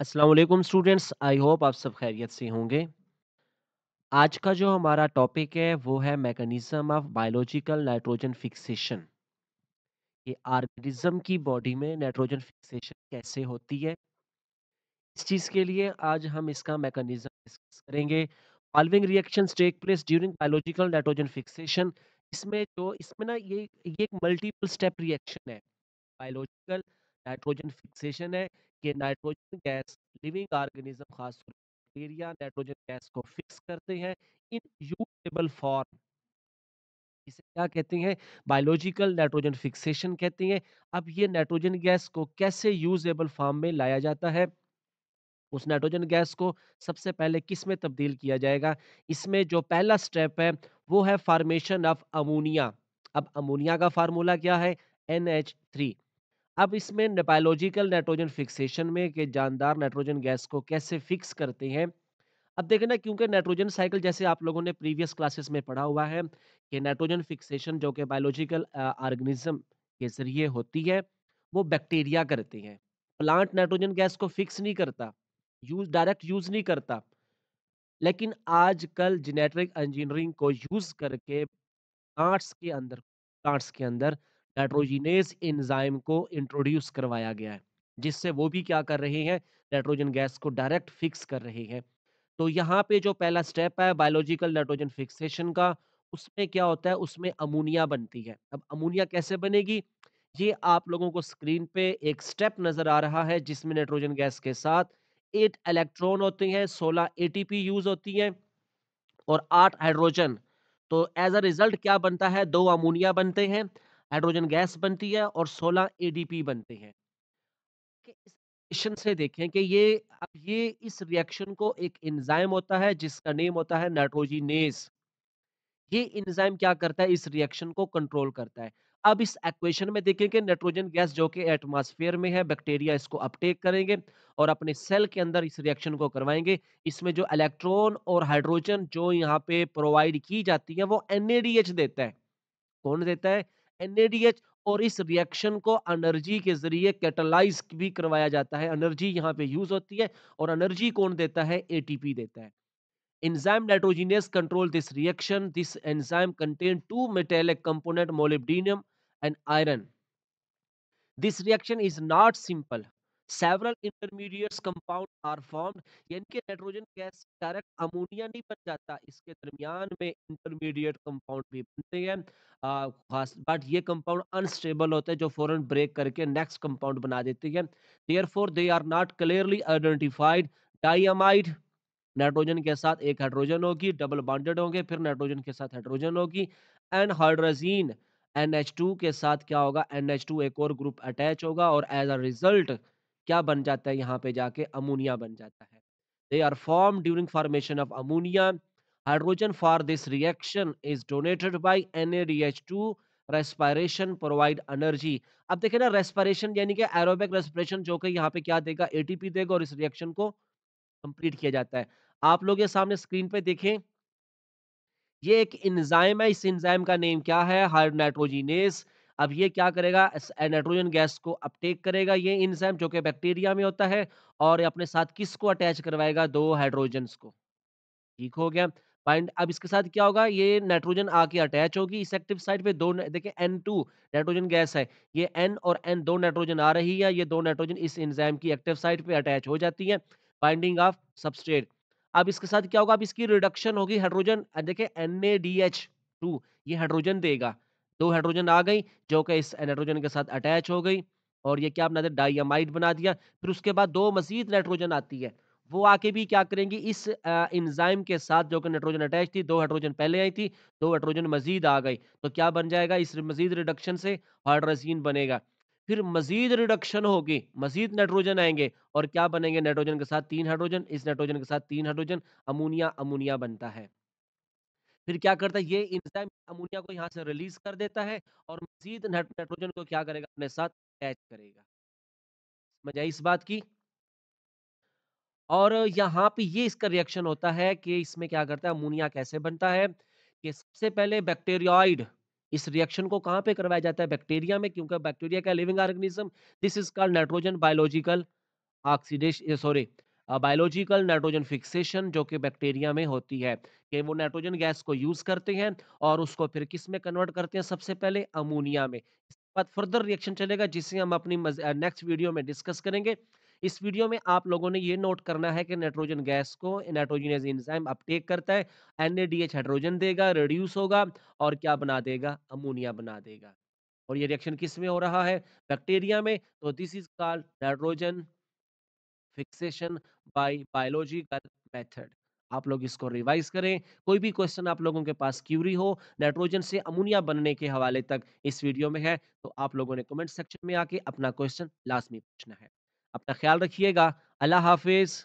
अस्सलाम students I hope आप सब खैरियत से होंगे आज का जो हमारा टॉपिक है वो है mechanism of biological nitrogen fixation ये ऑर्गेनिज्म की बॉडी में नाइट्रोजन फिक्सेशन कैसे होती है इस चीज़ के लिए आज हम इसका मैकेनिज्म डिस्कस करेंगे following reaction take place during biological nitrogen fixation इसमें जो इसमें ना ये ये एक मल्टीपल स्टेप रिएक्शन है बायोलॉजिकल नाइट्रोजन फिक्सेशन है कि नाइट्रोजन गैस लिविंग ऑर्गेनिज्म खास बैक्टीरिया नाइट्रोजन गैस को फिक्स करते हैं इन यूटेबल फॉर्म इसे क्या कहते हैं बायोलॉजिकल नाइट्रोजन फिक्सेशन कहते हैं अब ये नाइट्रोजन गैस को कैसे यूजेबल फॉर्म में लाया जाता है उस नाइट्रोजन गैस को सबसे पहले किस में तब्दील किया जाएगा इसमें जो पहला स्टेप है वो है फार्मेशन ऑफ अमोनिया अब अमोनिया का फार्मूला क्या है एन एच थ्री अब इसमें बायोलॉजिकल नाइट्रोजन फिक्सेशन में कि जानदार नाइट्रोजन गैस को कैसे फिक्स करते हैं अब देखना क्योंकि नाइट्रोजन साइकिल जैसे आप लोगों ने प्रीवियस क्लासेस में पढ़ा हुआ है कि नाइट्रोजन फिक्सेशन जो कि बायोलॉजिकल ऑर्गेनिज्म के जरिए होती है वो बैक्टीरिया करते हैं प्लांट नाइट्रोजन गैस को फिक्स नहीं करता यूज डायरेक्ट यूज नहीं करता लेकिन आजकल जेनेटिक इंजीनियरिंग को यूज करके प्लांट्स के अंदर प्लांट्स के अंदर नाइट्रोजीनेस इंजाइम को इंट्रोड्यूस करवाया गया है जिससे वो भी क्या कर रहे हैं नाइट्रोजन गैस को डायरेक्ट फिक्स कर रहे हैं तो यहाँ पे जो पहला स्टेप है बायोलॉजिकल नाइट्रोजन फिक्सेशन का उसमें क्या होता है उसमें अमोनिया बनती है अब अमोनिया कैसे बनेगी ये आप लोगों को स्क्रीन पे एक स्टेप नजर आ रहा है जिसमें नाइट्रोजन गैस के साथ एट इलेक्ट्रॉन होते हैं सोलह ए यूज होती है और आठ हाइड्रोजन तो एज अ रिजल्ट क्या बनता है दो अमोनिया बनते हैं हाइड्रोजन गैस बनती है और 16 एडीपी बनते हैं से देखें कि ये अब ये इस रिएक्शन को एक इंजाइम होता है जिसका नेम होता है नाइट्रोजिनेस ये इंजाइम क्या करता है इस रिएक्शन को कंट्रोल करता है अब इस एक्वेशन में देखें कि नाइट्रोजन गैस जो कि एटमॉस्फेयर में है बैक्टीरिया इसको अपटेक करेंगे और अपने सेल के अंदर इस रिएक्शन को करवाएंगे इसमें जो इलेक्ट्रॉन और हाइड्रोजन जो यहाँ पे प्रोवाइड की जाती है वो एन देता है कौन देता है एनएडीएच और इस रिएक्शन को एनर्जी के जरिए कैटलाइज भी करवाया जाता है एनर्जी यहाँ पे यूज होती है और एनर्जी कौन देता है एटीपी देता है enzyme nitrogenase control this reaction this enzyme contain two metallic component molybdenum and iron this reaction is not simple several intermediates compound are form यानी कि नाइट्रोजन गैस डायरेक्ट अमोनिया नहीं बन जाता इसके दरमियान में इंटरमीडिएट कंपाउंड भी बनते हैं खास बट ये कंपाउंड अनस्टेबल होते हैं जो फौरन ब्रेक करके नेक्स्ट कंपाउंड बना देते हैं therefore they are not clearly identified diimide nitrogen के साथ एक हाइड्रोजन होगी डबल बॉन्डेड होंगे फिर नाइट्रोजन के साथ हाइड्रोजन होगी एंड हाइड्रोजीन टू के साथ क्या होगा टू एक और ग्रुप अटैच होगा और एज अ रिजल्ट क्या बन जाता है यहाँ पे जाके अमोनिया बन जाता है they are form during formation of ammonia hydrogen for this reaction is donated by N two respiration provide energy अब देखे ना रेस्पायरेशन यानी कि एरोबिक रेस्पिरेशन जो कि यहाँ पे क्या देगा ए देगा और इस रिएक्शन को कंप्लीट किया जाता है आप लोग ये सामने स्क्रीन पे देखें ये एक इंजाइम है इस इंजाइम का नेम क्या है हाइड्रोनाइट्रोजीनेस अब ये क्या करेगा नाइट्रोजन गैस को अपटेक करेगा ये इंजाइम जो कि बैक्टीरिया में होता है और अपने साथ किसको अटैच करवाएगा दो हाइड्रोजन को ठीक हो गया बाइंड अब इसके साथ क्या होगा ये नाइट्रोजन आके अटैच होगी इस एक्टिव साइड पे दो देखिए एन टू नाइट्रोजन गैस है ये एन और एन दो नाइट्रोजन आ रही है ये दो नाइट्रोजन इस एंजाइम की एक्टिव साइड पे अटैच हो जाती है बाइंडिंग ऑफ सबस्ट्रेट अब इसके साथ क्या होगा अब इसकी रिडक्शन होगी हाइड्रोजन देखिए N A D H two ये हाइड्रोजन देगा दो हाइड्रोजन आ गई जो कि इस नाइट्रोजन के साथ अटैच हो गई और ये क्या बना दे डाइमाइड बना दिया फिर उसके बाद दो मजीद नाइट्रोजन आती है वो आके भी क्या करेंगी इस इंजाइम के साथ जो कि नाइट्रोजन अटैच थी दो हाइड्रोजन पहले आई थी दो हाइड्रोजन मजीद आ गई तो क्या बन जाएगा इस मजीद रिडक्शन से हाइड्रोजीन बनेगा फिर मजीद रिडक्शन होगी मजीद नाइट्रोजन आएंगे और क्या बनेंगे नाइट्रोजन के साथ तीन हाइड्रोजन इस नाइट्रोजन के साथ तीन हाइड्रोजन अमोनिया अमोनिया बनता है फिर क्या करता है ये इंजाइम अमोनिया को यहाँ से रिलीज कर देता है और मजीद नाइट्रोजन को क्या करेगा अपने साथ अटैच करेगा समझ आई इस बात की और यहाँ पे ये इसका रिएक्शन होता है कि इसमें क्या करता है अमोनिया कैसे बनता है कि सबसे पहले बैक्टेरियाइड इस रिएक्शन को कहाँ पे करवाया जाता है बैक्टीरिया में क्योंकि बैक्टीरिया का living organism this is called nitrogen biological oxidation sorry biological nitrogen fixation जो कि बैक्टीरिया में होती है कि वो नाइट्रोजन गैस को यूज करते हैं और उसको फिर किस में कन्वर्ट करते हैं सबसे पहले अमोनिया में बाद फर्दर रिएक्शन चलेगा जिसे हम अपनी नेक्स्ट वीडियो में डिस्कस करेंगे इस वीडियो में आप लोगों ने ये नोट करना है कि नाइट्रोजन गैस को नाइट्रोजन इंजाइम अपटेक करता है एन हाइड्रोजन देगा रिड्यूस होगा और क्या बना देगा अमोनिया बना देगा और ये रिएक्शन किस में हो रहा है बैक्टीरिया में तो this is called nitrogen fixation by biological method आप लोग इसको रिवाइज करें कोई भी क्वेश्चन आप लोगों के पास क्यूरी हो नाइट्रोजन से अमोनिया बनने के हवाले तक इस वीडियो में है तो आप लोगों ने कमेंट सेक्शन में आके अपना क्वेश्चन लाजमी पूछना है अपना ख्याल रखिएगा अल्लाह हाफिज़